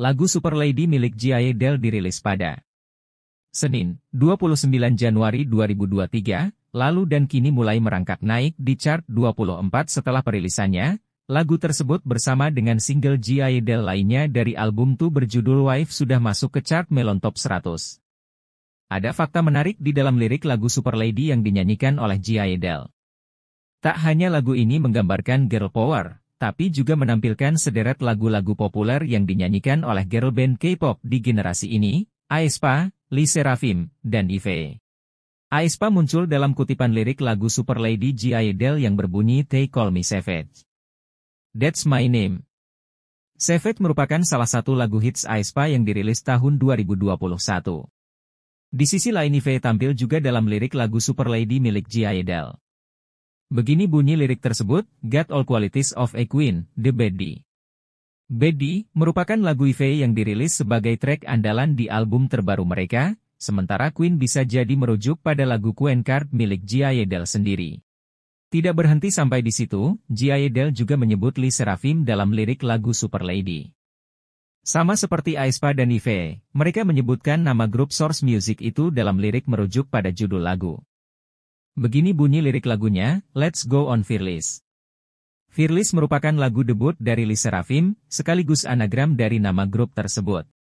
Lagu Super Lady milik G.I. Del dirilis pada Senin, 29 Januari 2023, lalu dan kini mulai merangkak naik di chart 24 setelah perilisannya. Lagu tersebut bersama dengan single G.I. Del lainnya dari album Tu berjudul Wife sudah masuk ke chart Melon Top 100. Ada fakta menarik di dalam lirik lagu Super Lady yang dinyanyikan oleh G.I. Del. Tak hanya lagu ini menggambarkan girl power, tapi juga menampilkan sederet lagu-lagu populer yang dinyanyikan oleh girl band K-pop di generasi ini, Aespa, Lee Serafim, dan IVE. Aespa muncul dalam kutipan lirik lagu Super Lady G. Idol yang berbunyi They Call Me Savage. That's My Name. Savage merupakan salah satu lagu hits Aespa yang dirilis tahun 2021. Di sisi lain IVE tampil juga dalam lirik lagu Super Lady milik G. Idol. Begini bunyi lirik tersebut, Get All Qualities of a Queen, The Betty. Betty merupakan lagu Ivey yang dirilis sebagai track andalan di album terbaru mereka, sementara Queen bisa jadi merujuk pada lagu Queen Card milik Gia Yedel sendiri. Tidak berhenti sampai di situ, Gia Yedel juga menyebut Lee Serafim dalam lirik lagu Super Lady. Sama seperti Aespa dan Ivey, mereka menyebutkan nama grup Source Music itu dalam lirik merujuk pada judul lagu. Begini bunyi lirik lagunya, Let's Go On Fearless. Fearless merupakan lagu debut dari Lisa Rafim, sekaligus anagram dari nama grup tersebut.